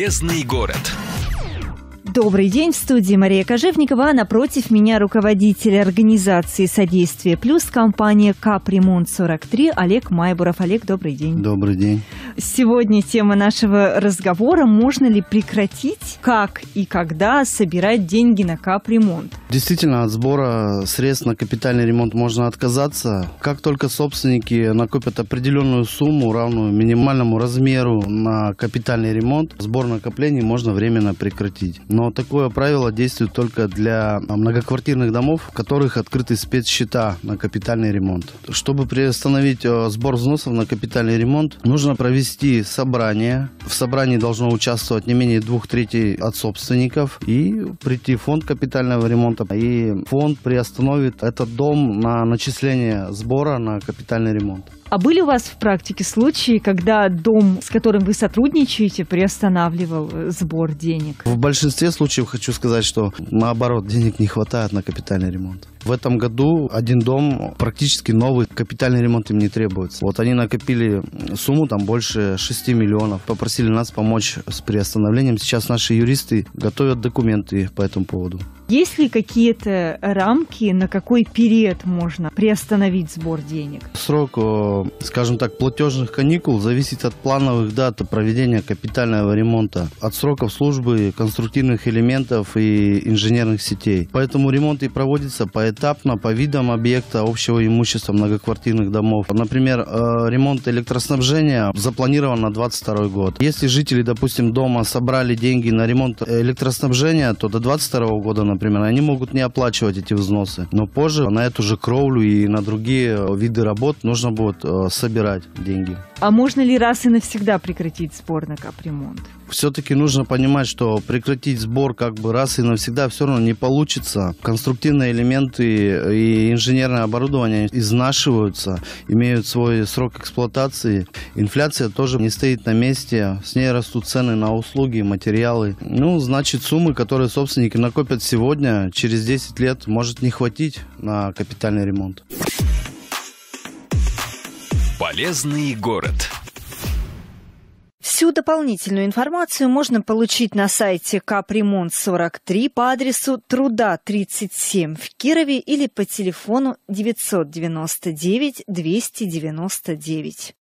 Железный город. Добрый день. В студии Мария Кожевникова, а напротив меня руководитель организации «Содействие плюс» компания «Капремонт-43» Олег Майбуров. Олег, добрый день. Добрый день. Сегодня тема нашего разговора – можно ли прекратить, как и когда собирать деньги на капремонт? Действительно, от сбора средств на капитальный ремонт можно отказаться, как только собственники накопят определенную сумму, равную минимальному размеру на капитальный ремонт, сбор накоплений можно временно прекратить. Но такое правило действует только для многоквартирных домов, в которых открыты спецсчета на капитальный ремонт. Чтобы приостановить э, сбор взносов на капитальный ремонт, нужно провести провести собрание. В собрании должно участвовать не менее двух третей от собственников и прийти в фонд капитального ремонта. И фонд приостановит этот дом на начисление сбора на капитальный ремонт. А были у вас в практике случаи, когда дом, с которым вы сотрудничаете, приостанавливал э, сбор денег? В большинстве случаев хочу сказать, что наоборот, денег не хватает на капитальный ремонт. В этом году один дом практически новый, капитальный ремонт им не требуется. Вот они накопили сумму там больше 6 миллионов, попросили нас помочь с приостановлением. Сейчас наши юристы готовят документы по этому поводу. Есть ли какие-то рамки, на какой период можно приостановить сбор денег? Срок э, скажем так, платежных каникул зависит от плановых дат проведения капитального ремонта, от сроков службы, конструктивных элементов и инженерных сетей. Поэтому ремонт и проводится поэтапно по видам объекта общего имущества многоквартирных домов. Например, э, ремонт электроснабжения запланирован на 22 год. Если жители, допустим, дома собрали деньги на ремонт электроснабжения, то до 22 года, например, они могут не оплачивать эти взносы. Но позже на эту же кровлю и на другие виды работ нужно будет э, Э, собирать деньги. А можно ли раз и навсегда прекратить сбор на капремонт? Все-таки нужно понимать, что прекратить сбор как бы раз и навсегда все равно не получится. Конструктивные элементы и инженерное оборудование изнашиваются, имеют свой срок эксплуатации. Инфляция тоже не стоит на месте, с ней растут цены на услуги, материалы. Ну, значит, суммы, которые собственники накопят сегодня, через 10 лет может не хватить на капитальный ремонт. Полезный город. Всю дополнительную информацию можно получить на сайте капремонт 43 по адресу труда 37 в Кирове или по телефону 999 299.